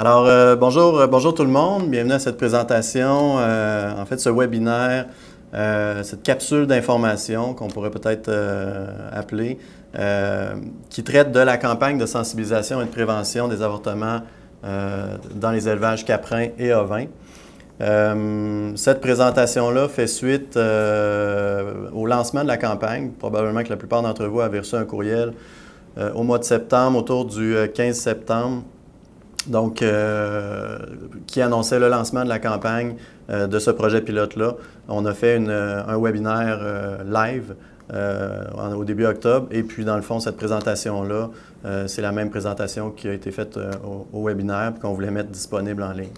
Alors, euh, bonjour, euh, bonjour tout le monde. Bienvenue à cette présentation, euh, en fait, ce webinaire, cette capsule d'information qu'on pourrait peut-être appeler, qui traite de la campagne de sensibilisation et de prévention des avortements dans les élevages caprins et ovins. cette présentation-là fait suite au lancement de la campagne. Probablement que la plupart d'entre vous avaient reçu un courriel au mois de septembre, autour du 15 septembre, donc, euh, qui annonçait le lancement de la campagne euh, de ce projet pilote-là. On a fait euh, un webinaire live au début octobre. Et puis, dans le fond, cette présentation-là, c'est la même présentation qui a été faite au, au, webinaire qu'on voulait mettre disponible en ligne.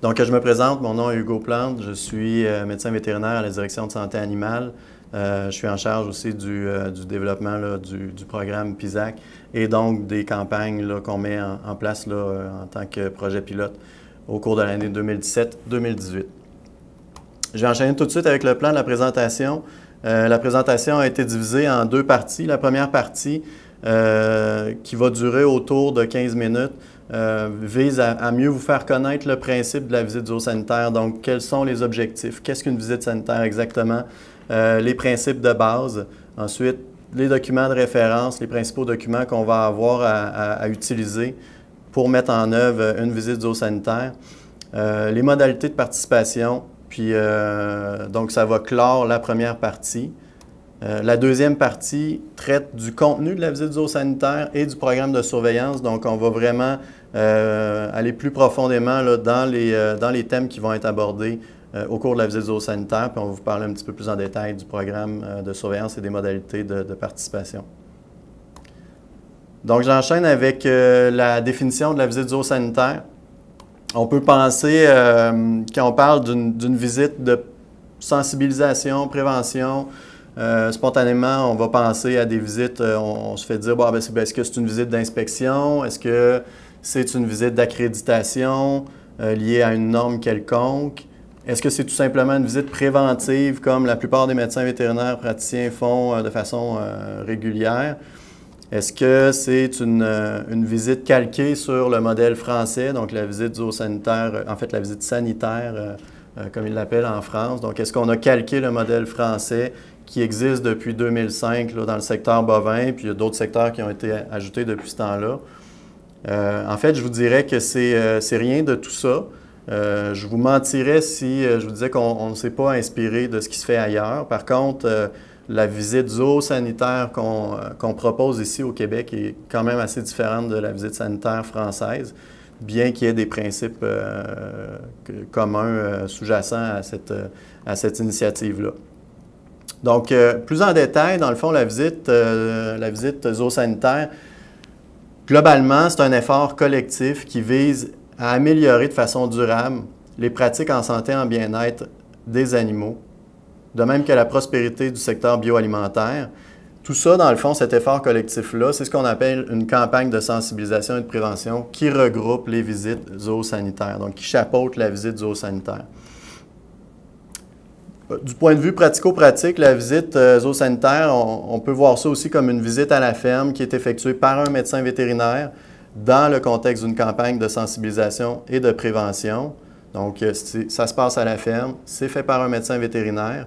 Donc, je me présente. Mon nom est Hugo Plante. Je suis médecin vétérinaire à la direction de santé animale. Euh, je suis en charge aussi du, euh, développement du, programme PISAC et donc des campagnes qu'on met en, place en tant que projet pilote au cours de l'année 2017-2018. Je vais enchaîner tout de suite avec le plan de la présentation. Euh, la présentation a été divisée en deux parties. La première partie, qui va durer autour de 15 minutes, vise à, mieux vous faire connaître le principe de la visite du sanitaire. Donc, quels sont les objectifs? Qu'est-ce qu'une visite sanitaire exactement? Euh, les principes de base. Ensuite, les documents de référence, les principaux documents qu'on va avoir à, utiliser pour mettre en œuvre une visite zoosanitaire, euh, les modalités de participation, puis euh, donc ça va clore la première partie. la deuxième partie traite du contenu de la visite zoosanitaire et du programme de surveillance. Donc, on va vraiment aller plus profondément dans les thèmes qui vont être abordés euh, au cours de la visite zoosanitaire, sanitaire, puis on va vous parler un petit peu plus en détail du programme euh, de surveillance et des modalités de, participation. Donc, j'enchaîne avec euh, la définition de la visite zoosanitaire. sanitaire. On peut penser, quand on parle d'une visite de sensibilisation, prévention, spontanément, on va penser à des visites, on, se fait dire, ah, ben, ben, est-ce que c'est une visite d'inspection? Est-ce que c'est une visite d'accréditation liée à une norme quelconque? Est-ce que c'est tout simplement une visite préventive comme la plupart des médecins vétérinaires praticiens font euh, de façon euh, régulière? Est-ce que c'est euh, une, visite calquée sur le modèle français, donc la visite zoosanitaire, en fait la visite sanitaire, comme ils l'appellent en France? Donc, est-ce qu'on a calqué le modèle français qui existe depuis 2005 dans le secteur bovin, puis il y a d'autres secteurs qui ont été ajoutés depuis ce temps-là? en fait, je vous dirais que c'est rien de tout ça. Euh, je vous mentirais si euh, je vous disais qu'on ne s'est pas inspiré de ce qui se fait ailleurs. Par contre, euh, la visite zoosanitaire qu'on propose ici au Québec est quand même assez différente de la visite sanitaire française, bien qu'il y ait des principes communs sous-jacents à cette, à cette initiative-là. Donc, plus en détail, dans le fond, la visite, la visite zoosanitaire, globalement, c'est un effort collectif qui vise à améliorer de façon durable les pratiques en santé et en bien-être des animaux, de même que la prospérité du secteur bioalimentaire. Tout ça, dans le fond, cet effort collectif-là, c'est ce qu'on appelle une campagne de sensibilisation et de prévention qui regroupe les visites zoosanitaires, donc qui chapeaute la visite zoosanitaire. Du point de vue pratico-pratique, la visite euh, zoosanitaire, on peut voir ça aussi comme une visite à la ferme qui est effectuée par un médecin vétérinaire dans le contexte d'une campagne de sensibilisation et de prévention. Donc, euh, ça se passe à la ferme, c'est fait par un médecin vétérinaire.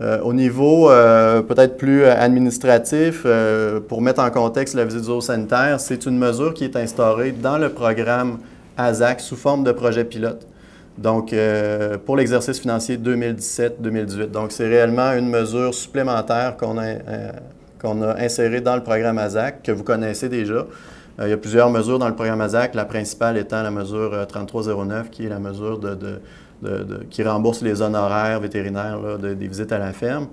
Euh, au niveau euh, peut-être plus administratif, pour mettre en contexte la visite sanitaire, c'est une mesure qui est instaurée dans le programme ASAC sous forme de projet pilote. Donc, pour l'exercice financier 2017-2018. Donc, c'est réellement une mesure supplémentaire qu'on a, a insérée dans le programme ASAC, que vous connaissez déjà. Euh, il y a plusieurs mesures dans le programme ASAC, la principale étant la mesure 3309, euh, qui est la mesure qui rembourse les honoraires vétérinaires des visites à la ferme.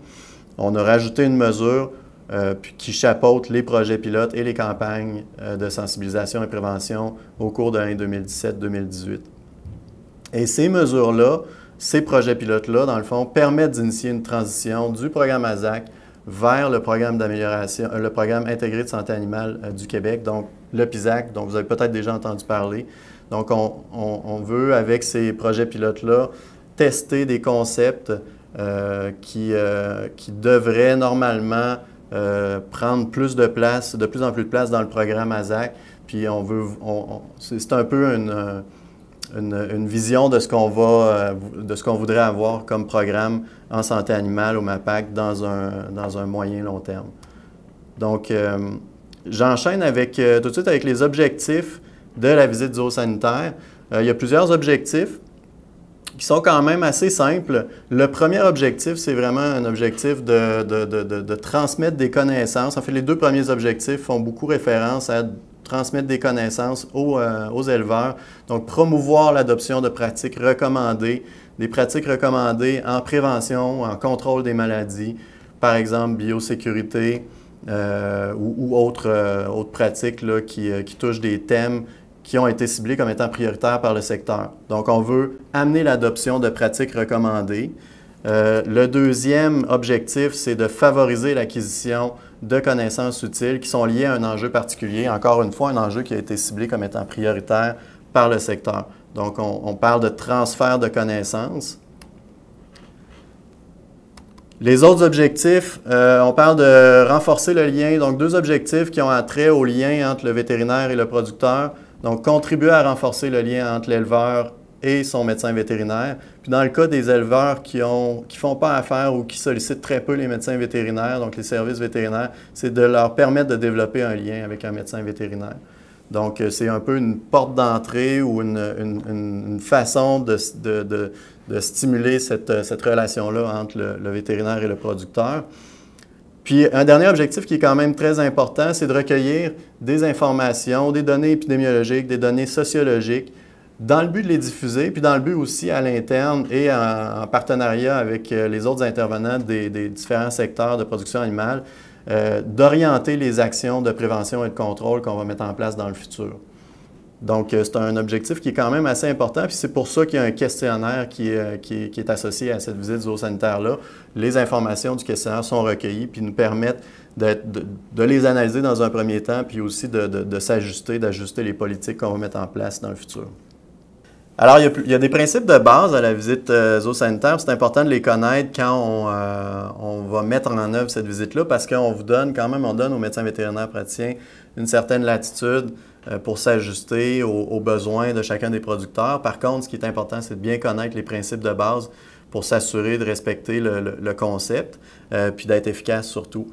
On a rajouté une mesure euh, qui chapeaute les projets pilotes et les campagnes de sensibilisation et prévention au cours de l'année 2017-2018. Et ces mesures-là, ces projets pilotes-là, dans le fond, permettent d'initier une transition du programme ASAC vers le programme d'amélioration, le programme intégré de santé animale du Québec, donc le PISAC, dont vous avez peut-être déjà entendu parler. Donc, on, veut, avec ces projets pilotes-là, tester des concepts euh, qui, euh, qui, devraient normalement euh, prendre plus de place, de plus en plus de place dans le programme ASAC. Puis on veut, c'est un peu une, vision de ce qu'on va, de ce qu'on voudrait avoir comme programme en santé animale au MAPAC dans un, dans un moyen long terme. Donc, J'enchaîne avec euh, tout de suite avec les objectifs de la visite zoosanitaire. sanitaire. Euh, il y a plusieurs objectifs qui sont quand même assez simples. Le premier objectif, c'est vraiment un objectif de, transmettre des connaissances. En fait, les deux premiers objectifs font beaucoup référence à transmettre des connaissances aux, euh, aux éleveurs, donc promouvoir l'adoption de pratiques recommandées, des pratiques recommandées en prévention, en contrôle des maladies, par exemple biosécurité, euh, ou, euh, autres, pratiques là, qui, euh, qui, touchent des thèmes qui ont été ciblés comme étant prioritaires par le secteur. Donc, on veut amener l'adoption de pratiques recommandées. le deuxième objectif, c'est de favoriser l'acquisition de connaissances utiles qui sont liées à un enjeu particulier. Encore une fois, un enjeu qui a été ciblé comme étant prioritaire par le secteur. Donc, on parle de transfert de connaissances les autres objectifs, euh, on parle de renforcer le lien. Donc, deux objectifs qui ont un trait au lien entre le vétérinaire et le producteur. Donc, contribuer à renforcer le lien entre l'éleveur et son médecin vétérinaire. Puis dans le cas des éleveurs qui ne qui font pas affaire ou qui sollicitent très peu les médecins vétérinaires, donc les services vétérinaires, c'est de leur permettre de développer un lien avec un médecin vétérinaire. Donc, euh, c'est un peu une porte d'entrée ou une, façon de, de stimuler cette, euh, relation-là entre le, vétérinaire et le producteur. Puis un dernier objectif qui est quand même très important, c'est de recueillir des informations, des données épidémiologiques, des données sociologiques, dans le but de les diffuser, puis dans le but aussi à l'interne et en, partenariat avec euh, les autres intervenants des, différents secteurs de production animale, euh, d'orienter les actions de prévention et de contrôle qu'on va mettre en place dans le futur. Donc, euh, c'est un objectif qui est quand même assez important, puis c'est pour ça qu'il y a un questionnaire qui euh, est, associé à cette visite zoosanitaire-là. Les informations du questionnaire sont recueillies, puis nous permettent de, les analyser dans un premier temps, puis aussi de, s'ajuster, d'ajuster les politiques qu'on va mettre en place dans le futur. Alors, il y, a, des principes de base à la visite euh, zoosanitaire. C'est important de les connaître quand on, on va mettre en œuvre cette visite-là parce qu'on vous donne quand même, on donne aux médecins vétérinaires praticiens une certaine latitude euh, pour s'ajuster aux, besoins de chacun des producteurs. Par contre, ce qui est important, c'est de bien connaître les principes de base pour s'assurer de respecter le, concept, euh, puis d'être efficace surtout.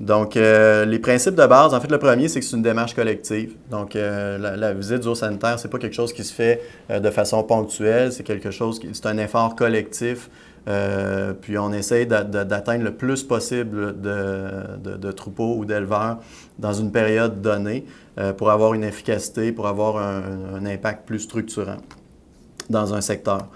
Donc, euh, les principes de base, en fait, le premier, c'est que c'est une démarche collective. Donc, la, visite d'eau sanitaire, ce n'est pas quelque chose qui se fait de façon ponctuelle, c'est quelque chose c'est un effort collectif euh, puis on essaye d'atteindre le plus possible de, troupeaux ou d'éleveurs dans une période donnée euh, pour avoir une efficacité, pour avoir un, impact plus structurant dans un secteur.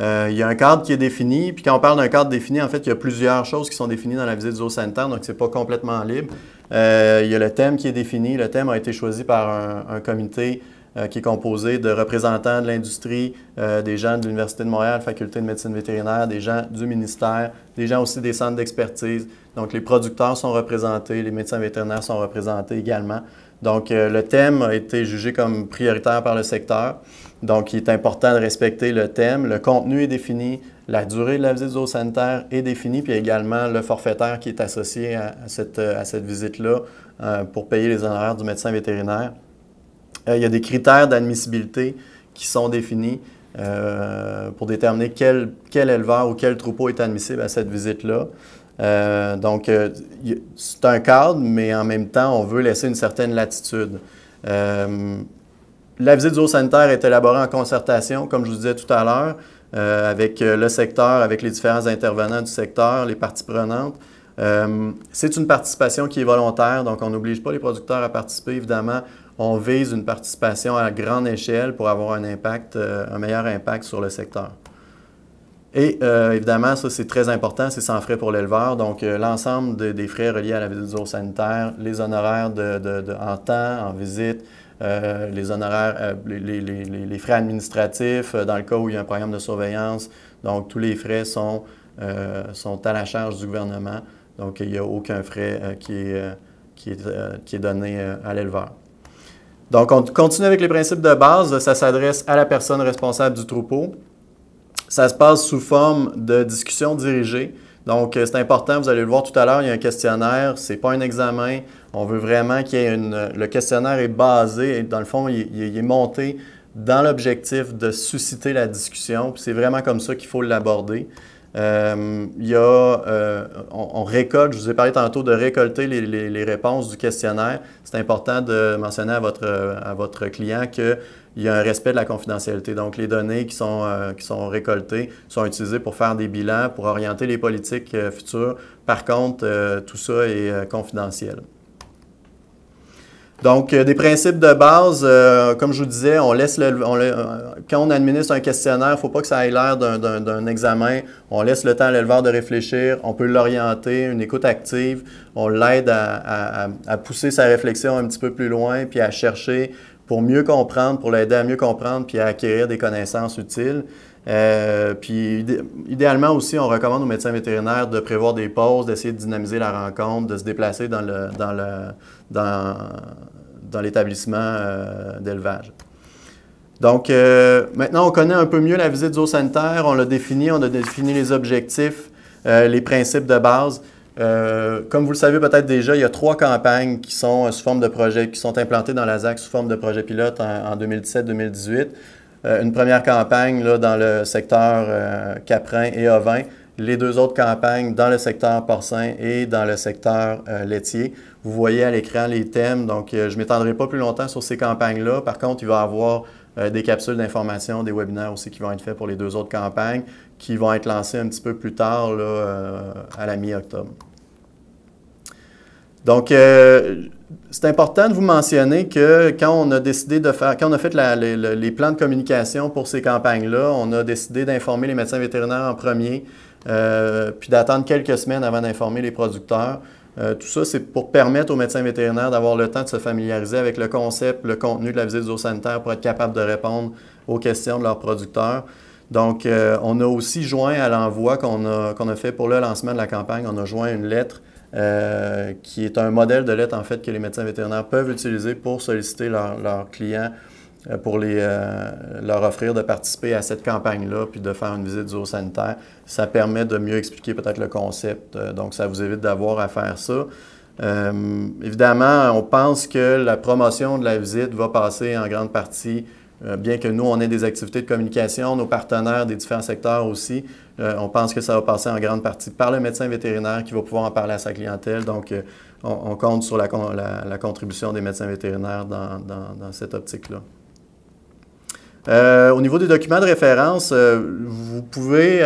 Euh, il y a un cadre qui est défini, puis quand on parle d'un cadre défini, en fait, il y a plusieurs choses qui sont définies dans la visite du sanitaire, donc ce n'est pas complètement libre. il y a le thème qui est défini. Le thème a été choisi par un comité euh, qui est composé de représentants de l'industrie, euh, des gens de l'Université de Montréal, Faculté de médecine vétérinaire, des gens du ministère, des gens aussi des centres d'expertise. Donc, les producteurs sont représentés, les médecins vétérinaires sont représentés également. Donc, euh, le thème a été jugé comme prioritaire par le secteur. Donc, il est important de respecter le thème. Le contenu est défini, la durée de la visite sanitaire est définie, puis également le forfaitaire qui est associé à, cette, à cette visite-là pour payer les honoraires du médecin vétérinaire. Euh, il y a des critères d'admissibilité qui sont définis euh, pour déterminer quel, quel éleveur ou quel troupeau est admissible à cette visite-là. Euh, donc, c'est un cadre, mais en même temps, on veut laisser une certaine latitude. la visite du haut sanitaire est élaborée en concertation, comme je vous disais tout à l'heure, avec le secteur, avec les différents intervenants du secteur, les parties prenantes. c'est une participation qui est volontaire, donc on n'oblige pas les producteurs à participer, évidemment on vise une participation à grande échelle pour avoir un impact, euh, un meilleur impact sur le secteur. Et euh, évidemment, ça c'est très important, c'est sans frais pour l'éleveur. Donc euh, l'ensemble des frais reliés à la visite sanitaire, les honoraires de, en temps, en visite, les honoraires, les, frais administratifs, dans le cas où il y a un programme de surveillance. Donc tous les frais sont, sont à la charge du gouvernement. Donc il n'y a aucun frais qui est, qui est donné à l'éleveur. Donc, on continue avec les principes de base. Ça s'adresse à la personne responsable du troupeau. Ça se passe sous forme de discussion dirigée. Donc, euh, c'est important, vous allez le voir tout à l'heure, il y a un questionnaire, c'est pas un examen. On veut vraiment qu'il y ait une. Le questionnaire est basé, et dans le fond, il, il est monté dans l'objectif de susciter la discussion. C'est vraiment comme ça qu'il faut l'aborder. Euh, il y a, euh, on, récolte, je vous ai parlé tantôt de récolter les, les, réponses du questionnaire. C'est important de mentionner à votre, à votre client qu'il y a un respect de la confidentialité. Donc, les données qui sont, euh, qui sont récoltées sont utilisées pour faire des bilans, pour orienter les politiques euh, futures. Par contre, tout ça est confidentiel. Donc, euh, des principes de base, euh, comme je vous disais, on laisse on euh, quand on administre un questionnaire, il ne faut pas que ça ait l'air d'un examen. On laisse le temps à l'éleveur de réfléchir, on peut l'orienter, une écoute active, on l'aide à, à, pousser sa réflexion un petit peu plus loin, puis à chercher pour mieux comprendre, pour l'aider à mieux comprendre, puis à acquérir des connaissances utiles. Euh, puis idéalement aussi, on recommande aux médecins vétérinaires de prévoir des pauses, d'essayer de dynamiser la rencontre, de se déplacer dans l'établissement euh, d'élevage. Donc euh, maintenant, on connaît un peu mieux la visite zoosanitaire, on l'a défini, on a défini les objectifs, les principes de base. comme vous le savez peut-être déjà, il y a trois campagnes qui sont sous forme de projets, qui sont implantées dans la ZAC sous forme de projet pilote en 2017-2018. Euh, une première campagne là, dans le secteur euh, caprin et ovin, les deux autres campagnes dans le secteur porcin et dans le secteur euh, laitier. Vous voyez à l'écran les thèmes, donc je ne m'étendrai pas plus longtemps sur ces campagnes-là. Par contre, il va y avoir des capsules d'information, des webinaires aussi qui vont être faits pour les deux autres campagnes qui vont être lancées un petit peu plus tard à la mi-octobre. Donc, euh, c'est important de vous mentionner que quand on a décidé de faire, quand on a fait les, plans de communication pour ces campagnes-là, on a décidé d'informer les médecins vétérinaires en premier, euh, puis d'attendre quelques semaines avant d'informer les producteurs. Euh, tout ça, c'est pour permettre aux médecins vétérinaires d'avoir le temps de se familiariser avec le concept, le contenu de la visite zoosanitaire pour être capable de répondre aux questions de leurs producteurs. Donc, on a aussi joint à l'envoi qu'on a, a, fait pour le lancement de la campagne, on a joint une lettre euh, qui est un modèle de lettre en fait que les médecins vétérinaires peuvent utiliser pour solliciter leurs clients euh, pour euh, leur offrir de participer à cette campagne-là, puis de faire une visite du haut sanitaire. Ça permet de mieux expliquer peut-être le concept. donc, ça vous évite d'avoir à faire ça. évidemment, on pense que la promotion de la visite va passer en grande partie euh, bien que nous, on ait des activités de communication, nos partenaires des différents secteurs aussi, euh, on pense que ça va passer en grande partie par le médecin vétérinaire qui va pouvoir en parler à sa clientèle. Donc, euh, on, compte sur la, contribution des médecins vétérinaires dans, cette optique-là. au niveau des documents de référence, vous pouvez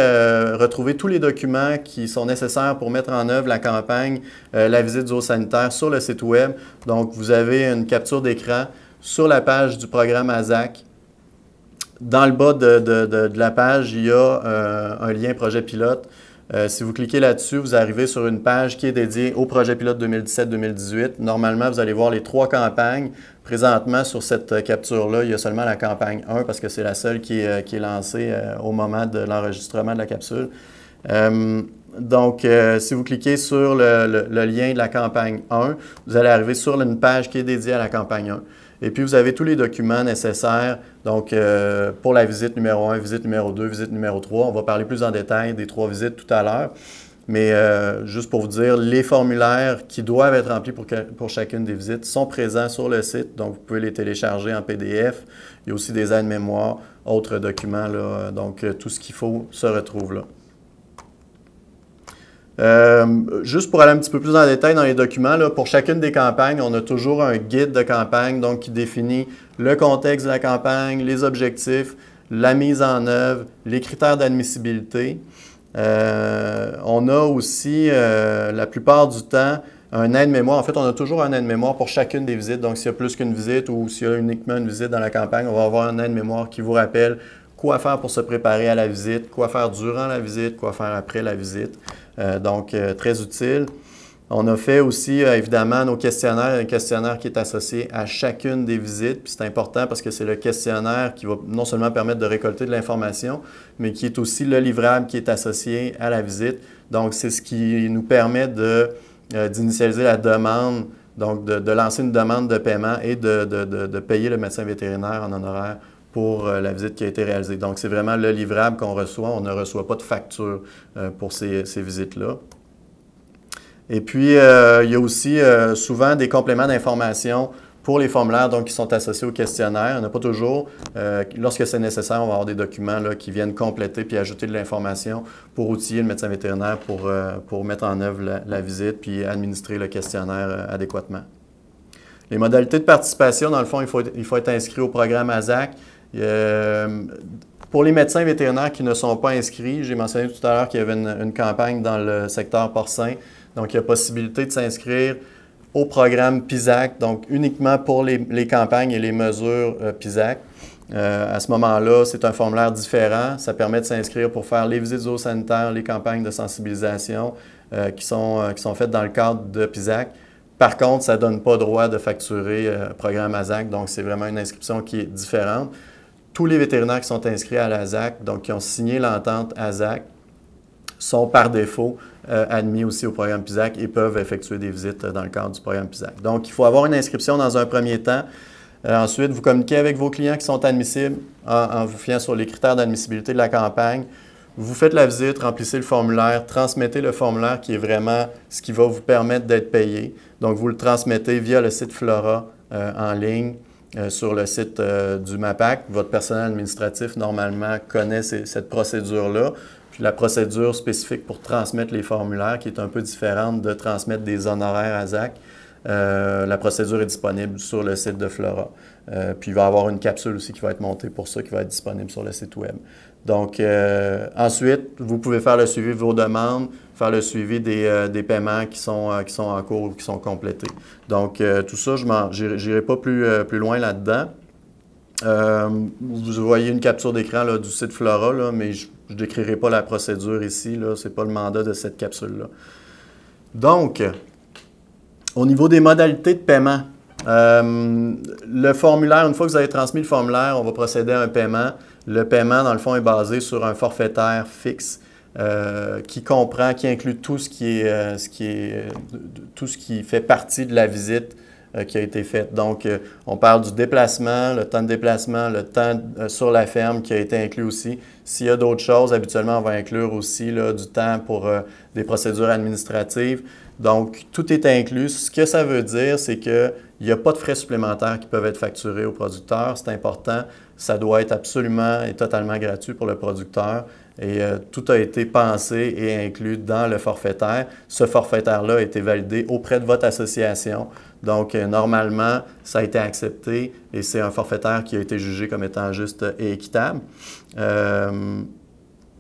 retrouver tous les documents qui sont nécessaires pour mettre en œuvre la campagne La visite du haut sanitaire sur le site Web. Donc, vous avez une capture d'écran sur la page du programme AZAC dans le bas de, la page, il y a euh, un lien projet pilote. Euh, si vous cliquez là-dessus, vous arrivez sur une page qui est dédiée au projet pilote 2017-2018. Normalement, vous allez voir les trois campagnes. Présentement, sur cette euh, capture-là, il y a seulement la campagne 1 parce que c'est la seule qui est, lancée au moment de l'enregistrement de la capsule. donc, si vous cliquez sur le, lien de la campagne 1, vous allez arriver sur une page qui est dédiée à la campagne 1. Et puis, vous avez tous les documents nécessaires. Donc, euh, pour la visite numéro 1, visite numéro 2, visite numéro 3, on va parler plus en détail des trois visites tout à l'heure. Mais euh, juste pour vous dire, les formulaires qui doivent être remplis pour, chacune des visites sont présents sur le site. Donc, vous pouvez les télécharger en PDF. Il y a aussi des aides-mémoire, autres documents. donc, euh, tout ce qu'il faut se retrouve là. Euh, juste pour aller un petit peu plus en détail dans les documents, pour chacune des campagnes, on a toujours un guide de campagne donc, qui définit le contexte de la campagne, les objectifs, la mise en œuvre, les critères d'admissibilité. Euh, on a aussi, euh, la plupart du temps, un aide-mémoire. En fait, on a toujours un aide-mémoire pour chacune des visites. Donc, s'il y a plus qu'une visite ou s'il y a uniquement une visite dans la campagne, on va avoir un aide-mémoire qui vous rappelle quoi faire pour se préparer à la visite, quoi faire durant la visite, quoi faire après la visite. Euh, donc, euh, très utile. On a fait aussi, euh, évidemment, nos questionnaires, un questionnaire qui est associé à chacune des visites. Puis c'est important parce que c'est le questionnaire qui va non seulement permettre de récolter de l'information, mais qui est aussi le livrable qui est associé à la visite. Donc, c'est ce qui nous permet d'initialiser la demande, donc de, lancer une demande de paiement et de payer le médecin vétérinaire en honoraire pour euh, la visite qui a été réalisée. Donc, c'est vraiment le livrable qu'on reçoit. On ne reçoit pas de facture euh, pour ces, visites-là. Et puis, euh, il y a aussi souvent des compléments d'information pour les formulaires donc, qui sont associés au questionnaire. On n'a pas toujours. lorsque c'est nécessaire, on va avoir des documents qui viennent compléter puis ajouter de l'information pour outiller le médecin vétérinaire pour, mettre en œuvre la, visite puis administrer le questionnaire adéquatement. Les modalités de participation, dans le fond, il faut, il faut être inscrit au programme ASAC. Euh, pour les médecins vétérinaires qui ne sont pas inscrits, j'ai mentionné tout à l'heure qu'il y avait une, campagne dans le secteur porcin. Donc, il y a possibilité de s'inscrire au programme PISAC, donc uniquement pour les, campagnes et les mesures euh, PISAC. Euh, à ce moment-là, c'est un formulaire différent. Ça permet de s'inscrire pour faire les visites zoosanitaires, les campagnes de sensibilisation qui, sont, faites dans le cadre de PISAC. Par contre, ça ne donne pas droit de facturer programme AZAC, donc c'est vraiment une inscription qui est différente tous les vétérinaires qui sont inscrits à la ZAC, donc qui ont signé l'entente à sont par défaut euh, admis aussi au programme PISAC et peuvent effectuer des visites euh, dans le cadre du programme PISAC. Donc, il faut avoir une inscription dans un premier temps. Euh, ensuite, vous communiquez avec vos clients qui sont admissibles en, vous fiant sur les critères d'admissibilité de la campagne. Vous faites la visite, remplissez le formulaire, transmettez le formulaire qui est vraiment ce qui va vous permettre d'être payé. Donc, vous le transmettez via le site Flora en ligne euh, sur le site euh, du MAPAC. Votre personnel administratif, normalement, connaît cette procédure-là. Puis la procédure spécifique pour transmettre les formulaires, qui est un peu différente de transmettre des honoraires à ZAC, euh, la procédure est disponible sur le site de Flora. puis il va y avoir une capsule aussi qui va être montée pour ça, qui va être disponible sur le site Web. Donc, euh, ensuite, vous pouvez faire le suivi de vos demandes, faire le suivi des, euh, paiements euh, qui sont, en cours ou qui sont complétés. Donc, tout ça, je n'irai pas plus, loin là-dedans. vous voyez une capture d'écran du site Flora, mais je ne décrirai pas la procédure ici. Ce n'est pas le mandat de cette capsule-là. Donc, au niveau des modalités de paiement, le formulaire, une fois que vous avez transmis le formulaire, on va procéder à un paiement. Le paiement, dans le fond, est basé sur un forfaitaire fixe euh, qui comprend, qui inclut tout ce qui est, euh, euh, tout ce qui fait partie de la visite euh, qui a été faite. Donc, euh, on parle du déplacement, le temps de déplacement, le temps euh, sur la ferme qui a été inclus aussi. S'il y a d'autres choses, habituellement, on va inclure aussi du temps pour des procédures administratives. Donc, tout est inclus. Ce que ça veut dire, c'est qu'il n'y a pas de frais supplémentaires qui peuvent être facturés au producteur. C'est important. Ça doit être absolument et totalement gratuit pour le producteur. Et euh, tout a été pensé et inclus dans le forfaitaire. Ce forfaitaire-là a été validé auprès de votre association. Donc, euh, normalement, ça a été accepté et c'est un forfaitaire qui a été jugé comme étant juste et équitable. Euh,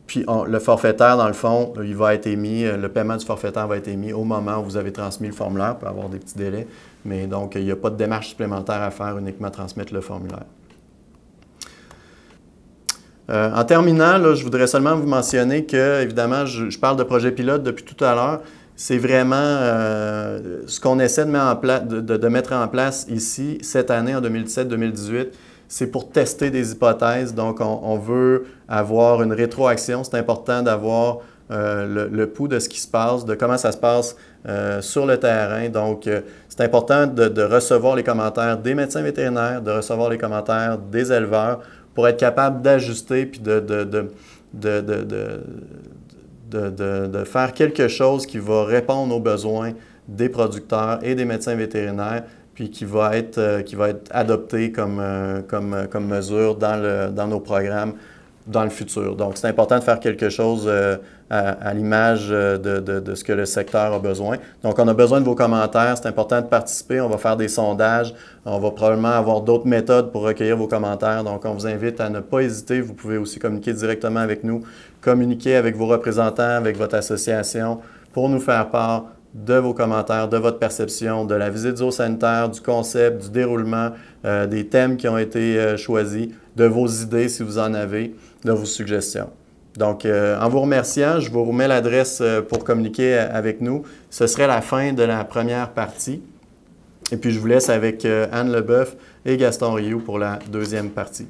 puis le forfaitaire, dans le fond, il va être émis, le paiement du forfaitaire va être émis au moment où vous avez transmis le formulaire, il peut avoir des petits délais, mais donc il n'y a pas de démarche supplémentaire à faire, uniquement transmettre le formulaire. Euh, en terminant, je voudrais seulement vous mentionner que, évidemment, je, parle de projet pilote depuis tout à l'heure. C'est vraiment euh, ce qu'on essaie de mettre, en place, ici, cette année, en 2017-2018. C'est pour tester des hypothèses. Donc, on, veut avoir une rétroaction. C'est important d'avoir euh, le, pouls de ce qui se passe, de comment ça se passe sur le terrain. Donc, c'est important de, recevoir les commentaires des médecins vétérinaires, de recevoir les commentaires des éleveurs pour être capable d'ajuster puis de, faire quelque chose qui va répondre aux besoins des producteurs et des médecins vétérinaires, puis qui va être, euh, adopté euh, euh, comme, mesure dans nos programmes dans le futur. Donc, c'est important de faire quelque chose euh, à, l'image euh, de, ce que le secteur a besoin. Donc, on a besoin de vos commentaires. C'est important de participer. On va faire des sondages. On va probablement avoir d'autres méthodes pour recueillir vos commentaires. Donc, on vous invite à ne pas hésiter. Vous pouvez aussi communiquer directement avec nous, communiquer avec vos représentants, avec votre association pour nous faire part de vos commentaires, de votre perception, de la visite zoosanitaire, du concept, du déroulement, euh, des thèmes qui ont été choisis de vos idées si vous en avez, de vos suggestions. Donc, euh, en vous remerciant, je vous remets l'adresse euh, pour communiquer euh, avec nous. Ce serait la fin de la première partie. Et puis, je vous laisse avec Anne Leboeuf et Gaston Rioux pour la deuxième partie.